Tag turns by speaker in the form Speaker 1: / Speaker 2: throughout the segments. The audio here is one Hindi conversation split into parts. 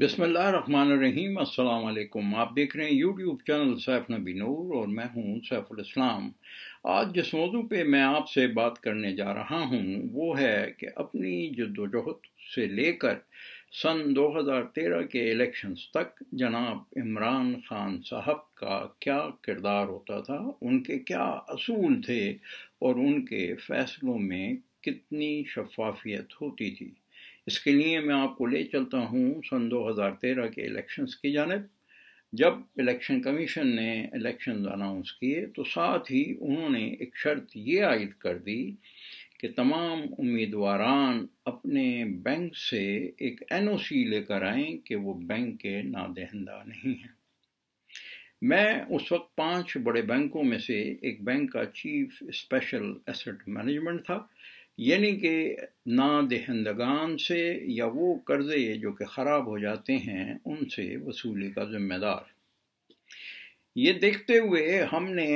Speaker 1: बिसमीम अल्लाम आप देख रहे हैं यूट्यूब चैनल सैफ नबी नूर और मैं हूं सैफुल इस्लाम आज जिस मौजू पे मैं आपसे बात करने जा रहा हूं वो है कि अपनी जदोजहद से लेकर सन 2013 के इलेक्शंस तक जनाब इमरान खान साहब का क्या किरदार होता था उनके क्या असूल थे और उनके फ़ैसलों में कितनी शफाफियत होती थी इसके लिए मैं आपको ले चलता हूँ सन 2013 के इलेक्शंस की जानब जब इलेक्शन कमीशन ने इलेक्शन अनाउंस किए तो साथ ही उन्होंने एक शर्त ये आयद कर दी कि तमाम उम्मीदवारान अपने बैंक से एक एनओसी लेकर आएं कि वो बैंक के नादहंदा नहीं हैं मैं उस वक्त पांच बड़े बैंकों में से एक बैंक का चीफ स्पेशल एसेट मैनेजमेंट था यानी कि ना दहंदगान से या वो कर्ज़े जो कि ख़राब हो जाते हैं उनसे वसूली का ज़िम्मेदार ये देखते हुए हमने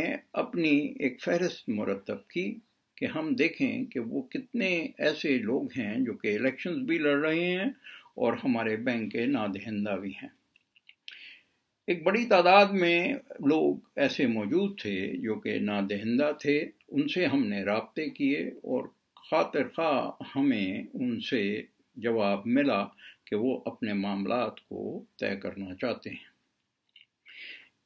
Speaker 1: अपनी एक फहरस्त मुरतब की कि हम देखें कि वो कितने ऐसे लोग हैं जो कि इलेक्शंस भी लड़ रहे हैं और हमारे बैंक के नादहिंदा भी हैं एक बड़ी तादाद में लोग ऐसे मौजूद थे जो कि नादहिंदा थे उनसे हमने रबते किए और खातर खा हमें उनसे जवाब मिला कि वो अपने मामला को तय करना चाहते हैं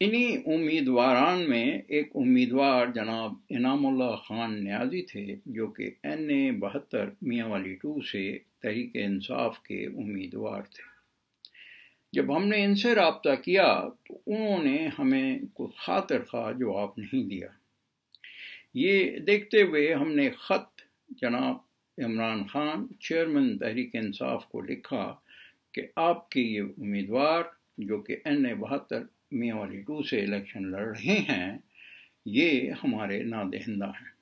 Speaker 1: इन्हीं उम्मीदवारान में एक उम्मीदवार जनाब इनामुल्ला खान न्याजी थे जो कि एन ए बहत्तर मियाँ वाली टू से तहरीक इंसाफ के उम्मीदवार थे जब हमने इनसे रबता किया तो उन्होंने हमें कोई खातर खा जवाब नहीं दिया ये देखते हुए हमने ख़त जनाब इमरान खान चेयरमैन तहरीक इंसाफ को लिखा कि आपके ये उम्मीदवार जो कि एन ए बहत्तर मे वाली टू से इलेक्शन लड़ रहे हैं ये हमारे नादहिंदा हैं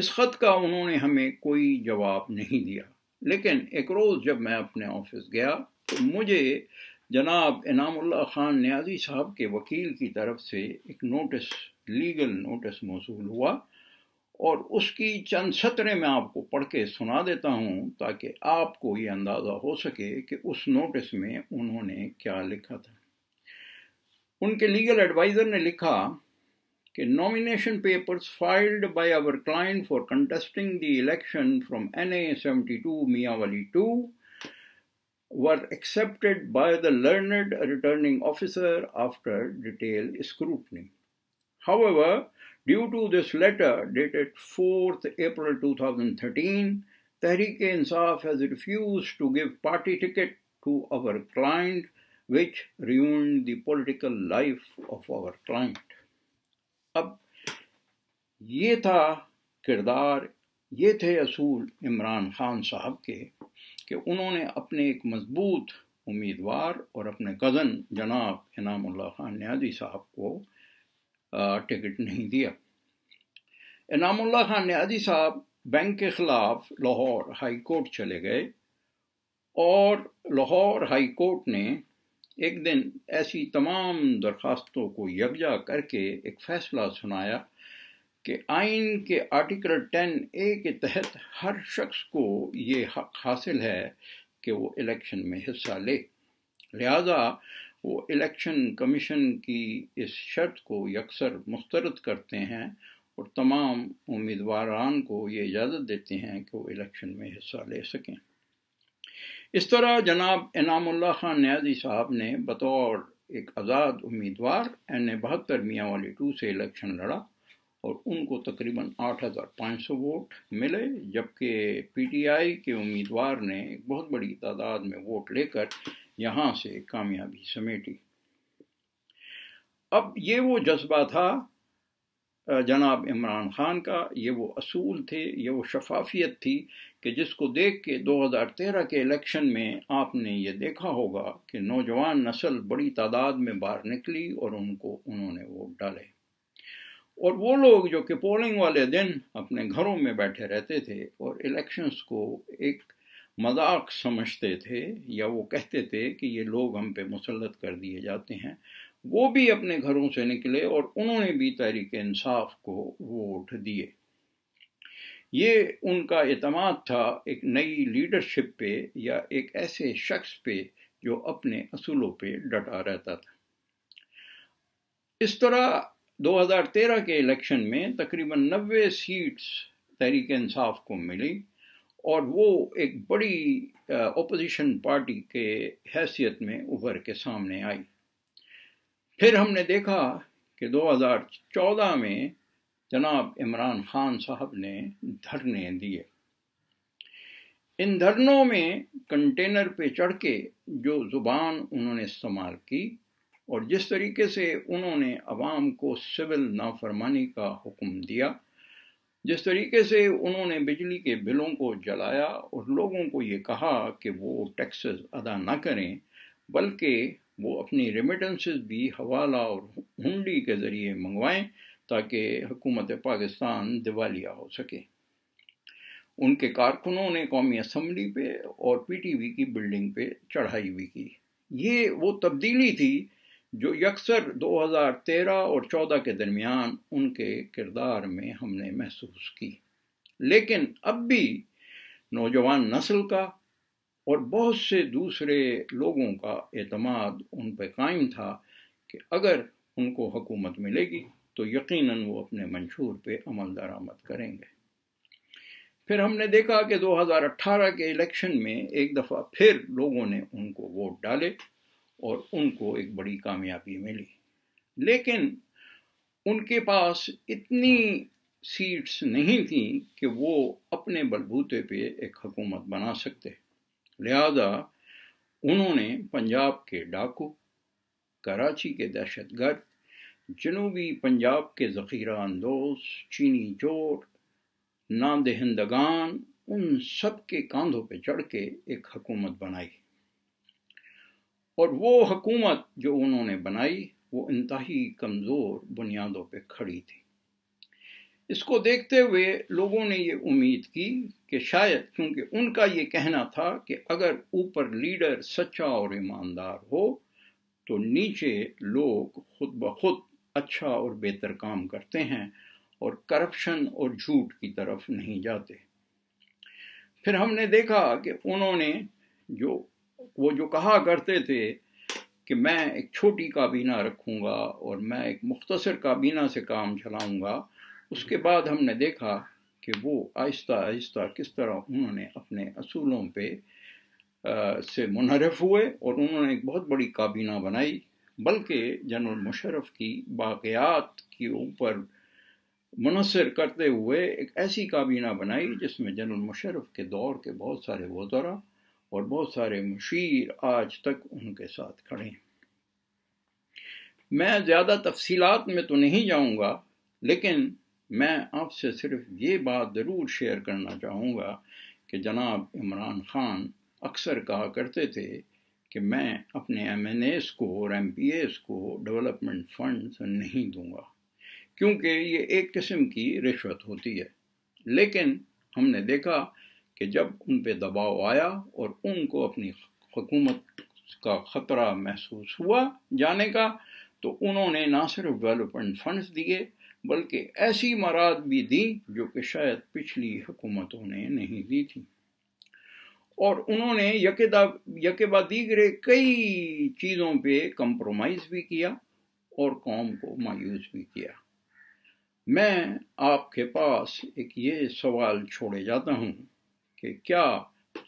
Speaker 1: इस ख़त का उन्होंने हमें कोई जवाब नहीं दिया लेकिन एक रोज़ जब मैं अपने ऑफिस गया तो मुझे जनाब इनामुल्ला खान न्याजी साहब के वकील की तरफ से एक नोटिस लीगल नोटिस मौसू हुआ और उसकी चंद सतरें मैं आपको पढ़ के सुना देता हूँ ताकि आपको ये अंदाज़ा हो सके कि उस नोटिस में उन्होंने क्या लिखा था उनके लीगल एडवाइज़र ने लिखा कि nomination papers filed by our client for contesting the election from N A seventy two वाली two were accepted by the learned returning officer after detail scrutiny However, due to this letter dated 4th April 2013, tehreek insaf has refused to give party ticket to our client, which ruined the political life of our client. Ab, ye tha kirdar, ye the asool Imran Khan sahab ke, ke unhone apne ek mazboot उम्मीदवार और अपने कज़न जनाब इनामुल्ला खान न्याजी साहब को टिकट नहीं दिया इनामुल्ला खान न्याजी साहब बैंक के ख़िलाफ़ लाहौर हाई कोर्ट चले गए और लाहौर हाई कोर्ट ने एक दिन ऐसी तमाम दरख्वास्तों को यकजा करके एक फ़ैसला सुनाया कि आइन के आर्टिकल टेन ए के तहत हर शख्स को ये हक हासिल है कि वो इलेक्शन में हिस्सा ले लिहाजा वो इलेक्शन कमीशन की इस शर्त को यकसर मुस्तरद करते हैं और तमाम उम्मीदवारान को ये इजाज़त देते हैं कि वो इलेक्शन में हिस्सा ले सकें इस तरह जनाब इनामुल्ला खान न्याजी साहब ने बतौर एक आज़ाद उम्मीदवार एन ए बहत्तर मियाँ वाली टू से इलेक्शन लड़ा और उनको तकरीबन 8,500 वोट मिले जबकि पीटीआई के उम्मीदवार ने एक बहुत बड़ी तादाद में वोट लेकर यहाँ से कामयाबी समेटी अब ये वो जज्बा था जनाब इमरान खान का ये वो असूल थे ये वो शफाफियत थी कि जिसको देख के 2013 के इलेक्शन में आपने ये देखा होगा कि नौजवान नस्ल बड़ी तादाद में बाहर निकली और उनको उन्होंने वोट डाले और वो लोग जो कि पोलिंग वाले दिन अपने घरों में बैठे रहते थे और इलेक्शंस को एक मजाक समझते थे या वो कहते थे कि ये लोग हम पे मुसलत कर दिए जाते हैं वो भी अपने घरों से निकले और उन्होंने भी तहरीक इंसाफ को वोट दिए ये उनका अतमाद था एक नई लीडरशिप पे या एक ऐसे शख्स पे जो अपने असूलों पे डटा रहता था इस तरह 2013 के इलेक्शन में तकरीबन 90 सीट्स तहरीक इंसाफ को मिली और वो एक बड़ी ओपोजिशन पार्टी के हैसियत में उभर के सामने आई फिर हमने देखा कि 2014 में जनाब इमरान खान साहब ने धरने दिए इन धरनों में कंटेनर पे चढ़ के जो ज़ुबान उन्होंने इस्तेमाल की और जिस तरीके से उन्होंने आवाम को सिविल नाफरमानी का हुक्म दिया जिस तरीके से उन्होंने बिजली के बिलों को जलाया और लोगों को ये कहा कि वो टैक्सेस अदा ना करें बल्कि वो अपनी रेमिटेंसेस भी हवाला और हुंडी के ज़रिए मंगवाएं ताकि हुकूमत पाकिस्तान दिवालिया हो सके उनके कारकुनों ने कौमी असम्बली पे और पीटीवी की बिल्डिंग पे चढ़ाई भी की ये वो तब्दीली थी जो यकसर 2013 और 14 के दरमियान उनके किरदार में हमने महसूस की लेकिन अब भी नौजवान नस्ल का और बहुत से दूसरे लोगों का अतमाद उन पर कायम था कि अगर उनको हकूमत मिलेगी तो यकीनन वो अपने मंशूर पे अमल दरामद करेंगे फिर हमने देखा कि 2018 के इलेक्शन में एक दफ़ा फिर लोगों ने उनको वोट डाले और उनको एक बड़ी कामयाबी मिली लेकिन उनके पास इतनी सीट्स नहीं थी कि वो अपने बलबूते पे एक हकूमत बना सकते लिहाजा उन्होंने पंजाब के डाकू कराची के दहशतगर्द जनूबी पंजाब के ज़ख़ीरा अंदोज चीनी चोर नाम दहंदगान उन सब के कांधों पर चढ़ के एक हकूमत बनाई और वो हुकूमत जो उन्होंने बनाई वो इंतहाई कमज़ोर बुनियादों पर खड़ी थी इसको देखते हुए लोगों ने ये उम्मीद की कि शायद क्योंकि उनका ये कहना था कि अगर ऊपर लीडर सच्चा और ईमानदार हो तो नीचे लोग खुद ब खुद अच्छा और बेहतर काम करते हैं और करप्शन और झूठ की तरफ नहीं जाते फिर हमने देखा कि उन्होंने जो वो जो कहा करते थे कि मैं एक छोटी काबीना रखूँगा और मैं एक मुख्तसर काबीना से काम चलाऊँगा उसके बाद हमने देखा कि वो आहिस्ता आहिस्ता किस तरह उन्होंने अपने असूलों पे आ, से मुनरफ हुए और उन्होंने एक बहुत बड़ी काबीना बनाई बल्कि जनरल मुशरफ की बाक़ियात के ऊपर मुनसर करते हुए एक ऐसी काबीना बनाई जिसमें जनरल मुशरफ के दौर के बहुत सारे वजरा और बहुत सारे मशीर आज तक उनके साथ खड़े हैं मैं ज़्यादा तफसीलात में तो नहीं जाऊंगा लेकिन मैं आपसे सिर्फ ये बात ज़रूर शेयर करना चाहूँगा कि जनाब इमरान ख़ान अक्सर कहा करते थे कि मैं अपने एम एन एस को और एम पी एस को डेवलपमेंट फंड्स नहीं दूंगा क्योंकि ये एक किस्म की रिश्वत होती है लेकिन हमने देखा कि जब उन पर दबाव आया और उनको अपनी हुकूमत का ख़तरा महसूस हुआ जाने का तो उन्होंने ना सिर्फ डेवलपमेंट फंड्स दिए बल्कि ऐसी मराद भी दी जो कि शायद पिछली हुकूमतों ने नहीं दी थी और उन्होंने यकेदा यकेबा दीगरे कई चीज़ों पे कंप्रोमाइज़ भी किया और कौम को मायूस भी किया मैं आपके पास एक ये सवाल छोड़े जाता हूँ कि क्या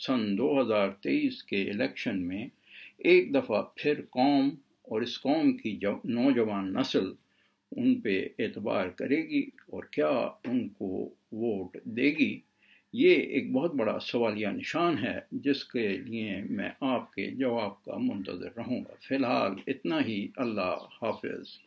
Speaker 1: सन 2023 के इलेक्शन में एक दफ़ा फिर कौम और इस कौम की नौजवान नस्ल उन पे एतबार करेगी और क्या उनको वोट देगी ये एक बहुत बड़ा सवालिया निशान है जिसके लिए मैं आपके जवाब का मुंतज़र रहूँगा फ़िलहाल इतना ही अल्लाह हाफिज़